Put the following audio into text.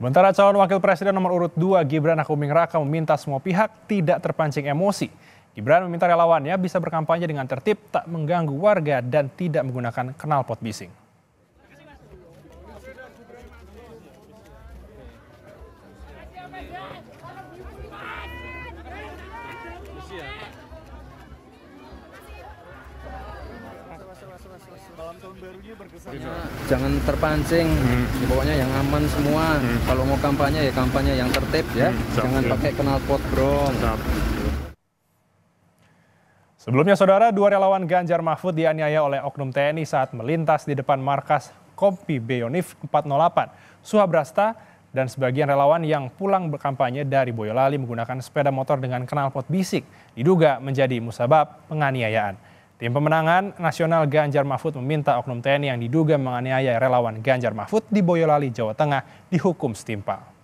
Sementara calon wakil presiden nomor urut 2 Gibran Rakuming Raka meminta semua pihak tidak terpancing emosi. Gibran meminta relawannya bisa berkampanye dengan tertib, tak mengganggu warga dan tidak menggunakan knalpot bising. malam tahun barunya berkesan iya. jangan terpancing hmm. pokoknya yang aman semua hmm. kalau mau kampanye ya kampanye yang tertib ya hmm. jangan ya. pakai kenal pot bro Sebelumnya saudara, dua relawan Ganjar Mahfud dianiaya oleh Oknum TNI saat melintas di depan markas Kompi Beyonif 408, Suhabrasta, dan sebagian relawan yang pulang berkampanye dari Boyolali menggunakan sepeda motor dengan knalpot bisik diduga menjadi musabab penganiayaan. Tim pemenangan nasional Ganjar Mahfud meminta oknum TNI yang diduga menganiaya relawan Ganjar Mahfud di Boyolali, Jawa Tengah dihukum setimpal.